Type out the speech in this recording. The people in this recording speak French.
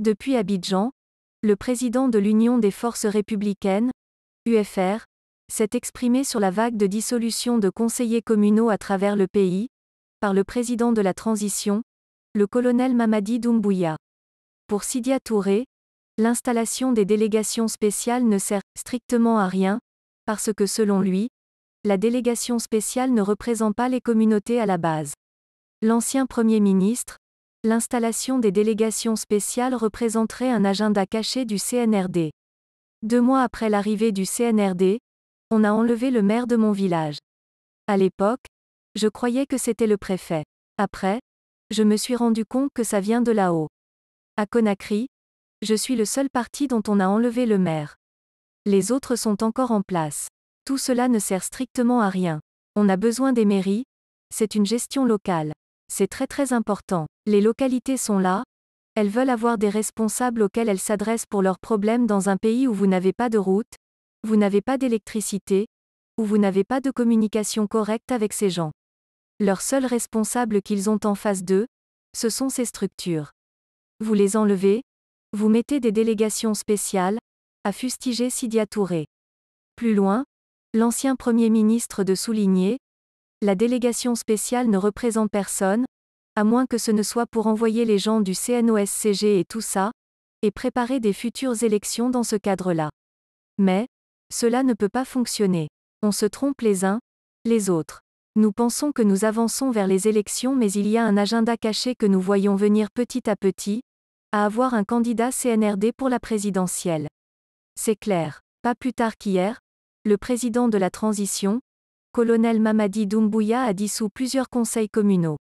Depuis Abidjan, le président de l'Union des forces républicaines, UFR, s'est exprimé sur la vague de dissolution de conseillers communaux à travers le pays, par le président de la transition, le colonel Mamadi Doumbouya. Pour Sidia Touré, l'installation des délégations spéciales ne sert strictement à rien, parce que selon lui, la délégation spéciale ne représente pas les communautés à la base. L'ancien Premier ministre, L'installation des délégations spéciales représenterait un agenda caché du CNRD. Deux mois après l'arrivée du CNRD, on a enlevé le maire de mon village. À l'époque, je croyais que c'était le préfet. Après, je me suis rendu compte que ça vient de là-haut. À Conakry, je suis le seul parti dont on a enlevé le maire. Les autres sont encore en place. Tout cela ne sert strictement à rien. On a besoin des mairies, c'est une gestion locale. C'est très très important. Les localités sont là, elles veulent avoir des responsables auxquels elles s'adressent pour leurs problèmes dans un pays où vous n'avez pas de route, vous n'avez pas d'électricité, où vous n'avez pas de communication correcte avec ces gens. Leurs seuls responsables qu'ils ont en face d'eux, ce sont ces structures. Vous les enlevez, vous mettez des délégations spéciales, à fustiger, Sidia Touré. Plus loin, l'ancien Premier ministre de souligner, la délégation spéciale ne représente personne, à moins que ce ne soit pour envoyer les gens du CNOSCG et tout ça, et préparer des futures élections dans ce cadre-là. Mais, cela ne peut pas fonctionner. On se trompe les uns, les autres. Nous pensons que nous avançons vers les élections mais il y a un agenda caché que nous voyons venir petit à petit, à avoir un candidat CNRD pour la présidentielle. C'est clair. Pas plus tard qu'hier, le président de la transition, Colonel Mamadi Doumbouya a dissous plusieurs conseils communaux.